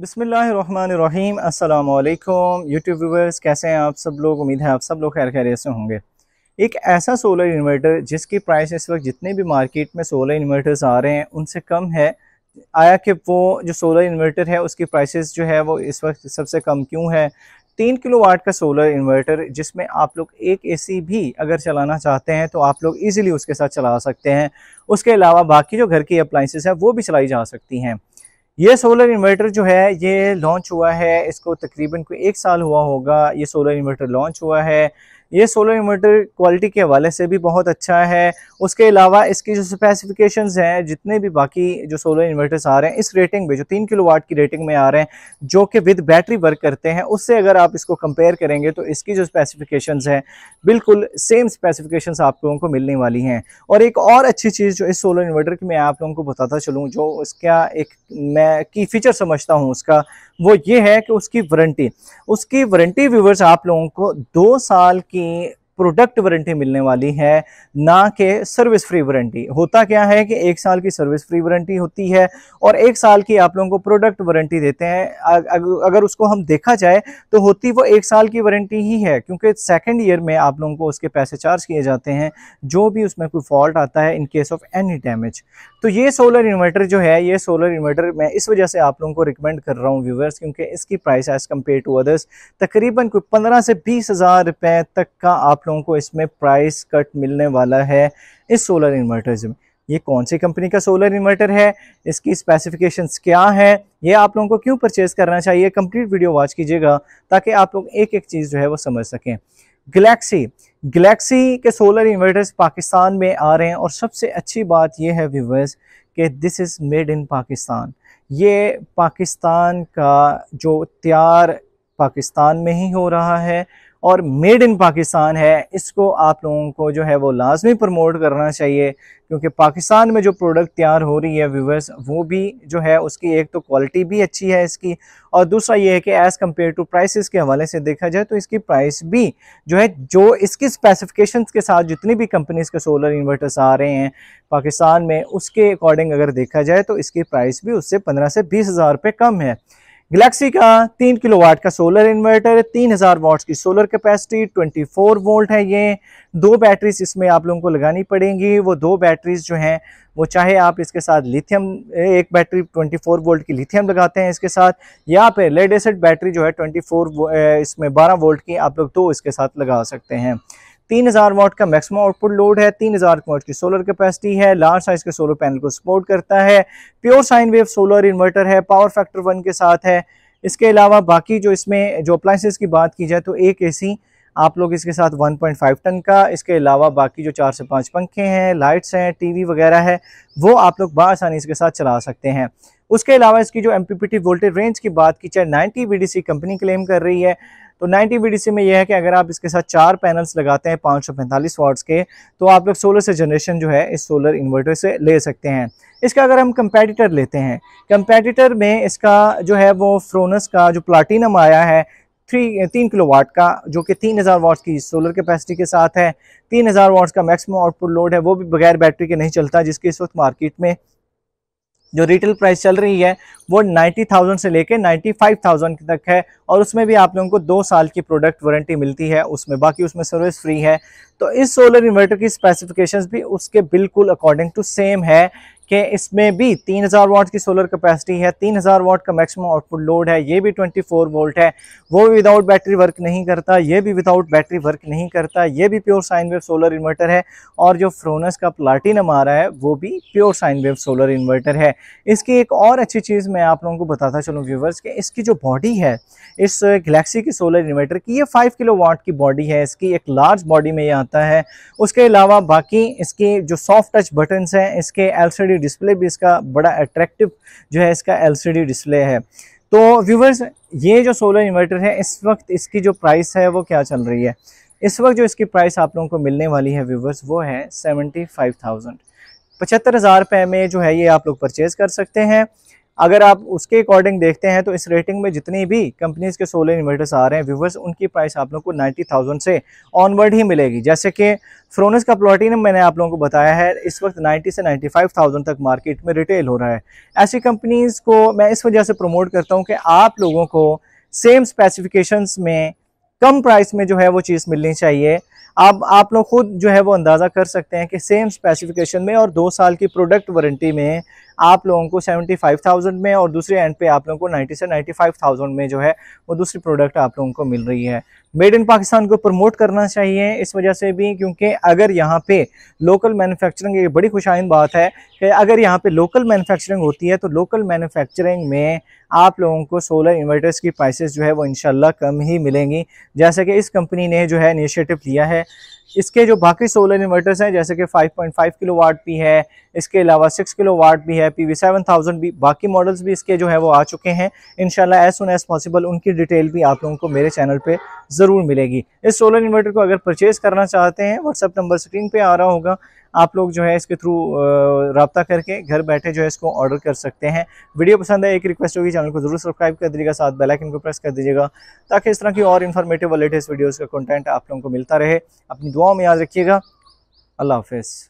बिसमीम अल्लाम YouTube viewers कैसे हैं आप सब लोग उम्मीद है आप सब लोग खैर खैर से होंगे एक ऐसा सोलर इन्वर्टर जिसकी प्राइस इस वक्त जितने भी मार्केट में सोलर इन्वर्टर्स आ रहे हैं उनसे कम है आया कि वो जो सोलर इन्वर्टर है उसकी प्राइसेस जो है वो इस वक्त सबसे कम क्यों है तीन किलो वाट का सोलर इन्वर्टर जिसमें आप लोग एक एसी भी अगर चलाना चाहते हैं तो आप लोग इजीली उसके साथ चला सकते हैं उसके अलावा बाकी जो घर की अप्लाइंसेस हैं वो भी चलाई जा सकती हैं ये सोलर इन्वर्टर जो है ये लॉन्च हुआ है इसको तकरीबन कोई एक साल हुआ होगा ये सोलर इन्वर्टर लॉन्च हुआ है ये सोलर इन्वर्टर क्वालिटी के हवाले से भी बहुत अच्छा है उसके अलावा इसकी जो स्पेसिफिकेशन हैं जितने भी बाकी जो सोलर इन्वर्टर्स आ रहे हैं इस रेटिंग में जो तीन किलो वाट की रेटिंग में आ रहे हैं जो कि विद बैटरी वर्क करते हैं उससे अगर आप इसको कंपेयर करेंगे तो इसकी जो स्पेसिफिकेशन हैं बिल्कुल सेम स्पेसिफिकेशन आप लोगों को मिलने वाली हैं और एक और अच्छी चीज़ जो इस सोलर इन्वर्टर की मैं आप लोगों को बताता चलूँ जो उसका एक मैं की फीचर समझता हूँ उसका वो ये है कि उसकी वारंटी उसकी वारंटी व्यूवर्स आप लोगों को दो साल की looking प्रोडक्ट वारंटी मिलने वाली है ना कि सर्विस फ्री वारंटी होता क्या है कि एक साल की सर्विस फ्री वारंटी होती है और एक साल की आप लोगों को प्रोडक्ट वारंटी देते हैं अगर उसको हम देखा जाए तो होती वो एक साल की वारंटी ही है क्योंकि सेकेंड ईयर में आप लोगों को उसके पैसे चार्ज किए जाते हैं जो भी उसमें कोई फॉल्ट आता है इनकेस ऑफ एनी डैमेज तो ये सोलर इन्वर्टर जो है ये सोलर इन्वर्टर मैं इस वजह से आप लोगों को रिकमेंड कर रहा हूँ व्यूवर्स क्योंकि इसकी price as compare to others तकरीबन कोई पंद्रह से बीस हज़ार रुपये तक का आप लोगों को इसमें प्राइस कट मिलने वाला है इस सोलर इन्वर्टर में ये कौन सी कंपनी का सोलर इन्वर्टर है इसकी स्पेसिफिकेशंस क्या हैं ये आप लोगों को क्यों परचेज़ करना चाहिए कंप्लीट वीडियो वॉच कीजिएगा ताकि आप लोग एक एक चीज़ जो है वो समझ सकें गलेक्सी गलेक्सी के सोलर इन्वर्टर्स पाकिस्तान में आ रहे हैं और सबसे अच्छी बात ये है व्यूवर्स कि this is made in Pakistan ये पाकिस्तान का जो तैयार पाकिस्तान में ही हो रहा है और मेड इन पाकिस्तान है इसको आप लोगों को जो है वो लाजमी प्रमोट करना चाहिए क्योंकि पाकिस्तान में जो प्रोडक्ट तैयार हो रही है व्यूवर्स वो भी जो है उसकी एक तो क्वालिटी भी अच्छी है इसकी और दूसरा ये है कि एज़ कम्पेयर टू प्राइसेस के हवाले से देखा जाए तो इसकी प्राइस भी जो है जो इसकी स्पेसिफिकेशन के साथ जितनी भी कंपनीज़ के सोलर इन्वर्टर्स आ रहे हैं पाकिस्तान में उसके अकॉर्डिंग अगर देखा जाए तो इसकी प्राइस भी उससे पंद्रह से बीस हज़ार रुपये कम है गैलेक्सी का तीन किलो वाट का सोलर इन्वर्टर तीन हजार वाट्स की सोलर कैपेसिटी 24 वोल्ट है ये दो बैटरीज इसमें आप लोगों को लगानी पड़ेंगी वो दो बैटरीज जो हैं वो चाहे आप इसके साथ लिथियम एक बैटरी 24 वोल्ट की लिथियम लगाते हैं इसके साथ या फिर लेड एसिड बैटरी जो है 24 इसमें 12 वोल्ट की आप लोग दो तो इसके साथ लगा सकते हैं तीन हज़ार वॉट का मैक्सिमम आउटपुट लोड है तीन हज़ार वॉट की सोलर कैपेसिटी है लार्ज साइज के सोलर पैनल को सपोर्ट करता है pure sine wave solar inverter है पावर फैक्टर वन के साथ है इसके अलावा बाकी जो इसमें जो अप्लाइंसिस की बात की जाए तो एक ए आप लोग इसके साथ 1.5 टन का इसके अलावा बाकी जो चार से पाँच पंखे हैं लाइट्स हैं टीवी वगैरह है वो आप लोग बसानी इसके साथ चला सकते हैं उसके अलावा इसकी जो एम वोल्टेज रेंज की बात की जाए 90 वीडीसी कंपनी क्लेम कर रही है तो 90 बीडीसी में यह है कि अगर आप इसके साथ चार पैनल्स लगाते हैं पैंतालीस वाट्स के तो आप लोग सोलर से जनरेशन जो है इस सोलर इन्वर्टर से ले सकते हैं इसका अगर हम कंपेटिटर लेते हैं कंपेटिटर में इसका जो है वो फ्रोनस का जो प्लाटिनम आया है थ्री तीन किलो वाट का जो कि तीन हज़ार वाट्स की सोलर कैपेसिटी के साथ है तीन हज़ार वाट्स का मैक्सिमम आउटपुट लोड है वो भी बगैर बैटरी के नहीं चलता जिसके इस वक्त मार्केट में जो रिटेल प्राइस चल रही है वो 90,000 से लेके 95,000 तक है और उसमें भी आप लोगों को दो साल की प्रोडक्ट वारंटी मिलती है उसमें बाकी उसमें सर्विस फ्री है तो इस सोलर इन्वर्टर की स्पेसिफिकेशंस भी उसके बिल्कुल अकॉर्डिंग टू सेम है कि इसमें भी 3000 वाट की सोलर कैपेसिटी है 3000 वाट का मैक्सिमम आउटपुट लोड है ये भी 24 वोल्ट है वो भी विदाउट बैटरी वर्क नहीं करता ये भी विदाउट बैटरी वर्क नहीं करता ये भी pure sine wave solar inverter है और जो फ्रोनस का प्लाटिनम आ रहा है वो भी pure sine wave solar inverter है इसकी एक और अच्छी चीज़ मैं आप लोगों को बताता चलूँ व्यूवर्स कि इसकी जो बॉडी है इस गलेक्सी की सोलर इन्वर्टर की ये फाइव किलो वाट की बॉडी है इसकी एक लार्ज बॉडी में ये आता है उसके अलावा बाकी इसके जो सॉफ्ट टच बटन्स हैं इसके एल डिस्प्ले भी इसका बड़ा अट्रैक्टिव जो है इसका एलसीडी डिस्प्ले है तो व्यूवर्स ये जो सोलर इन्वर्टर है इस वक्त इसकी जो प्राइस है वो क्या चल रही है इस वक्त जो इसकी प्राइस आप लोगों को मिलने वाली है व्यूवर्स वो है सेवेंटी फाइव थाउजेंड पचहत्तर हज़ार रुपये में जो है ये आप लोग परचेज़ कर सकते हैं अगर आप उसके अकॉर्डिंग देखते हैं तो इस रेटिंग में जितनी भी कंपनीज के सोलर इन्वर्टर्स आ रहे हैं व्यूवर्स उनकी प्राइस आप लोग को 90,000 से ऑनवर्ड ही मिलेगी जैसे कि फ्रोनस का प्लॉटिनम मैंने आप लोगों को बताया है इस वक्त 90 से 95,000 तक मार्केट में रिटेल हो रहा है ऐसी कंपनीज को मैं इस वजह से प्रमोट करता हूँ कि आप लोगों को सेम स्पेसिफिकेशन में कम प्राइस में जो है वो चीज़ मिलनी चाहिए अब आप लोग खुद जो है वो अंदाज़ा कर सकते हैं कि सेम स्पेसिफिकेशन में और दो साल की प्रोडक्ट वारंटी में आप लोगों को 75,000 में और दूसरे एंड पे आप लोगों को 90 से 95,000 में जो है वो दूसरी प्रोडक्ट आप लोगों को मिल रही है मेड इन पाकिस्तान को प्रमोट करना चाहिए इस वजह से भी क्योंकि अगर यहाँ पे लोकल मैन्युफैक्चरिंग ये बड़ी खुशाइन बात है कि अगर यहाँ पे लोकल मैन्युफैक्चरिंग होती है तो लोकल मैन्युफैक्चरिंग में आप लोगों को सोलर इन्वर्टर्स की प्राइसेस जो है वो इनशाला कम ही मिलेंगी जैसे कि इस कंपनी ने जो है इनिशिएटिव लिया है इसके जो बाकी सोलर इन्वर्टर्स हैं जैसे कि 5.5 किलोवाट भी है इसके अलावा 6 किलोवाट भी है पी वी सेवन थाउजेंड भी बाकी मॉडल्स भी इसके जो है वो आ चुके हैं इनशाला एज सुन एज पॉसिबल उनकी डिटेल भी आप लोगों को मेरे चैनल पर ज़रूर मिलेगी इस सोलर इन्वर्टर को अगर परचेज करना चाहते हैं व्हाट्सअप नंबर स्क्रीन पर आ रहा होगा आप लोग जो है इसके थ्रू रबता करके घर बैठे जो है इसको ऑर्डर कर सकते हैं वीडियो पसंद है एक रिक्वेस्ट होगी चैनल को जरूर सब्सक्राइब कर दीजिएगा साथ बेल आइकन को प्रेस कर दीजिएगा ताकि इस तरह की और इन्फॉर्मेटिव और लेटेस्ट वीडियोज़ का कंटेंट आप लोगों को मिलता रहे अपनी दुआओं में याद रखिएगा अल्लाह हाफिज़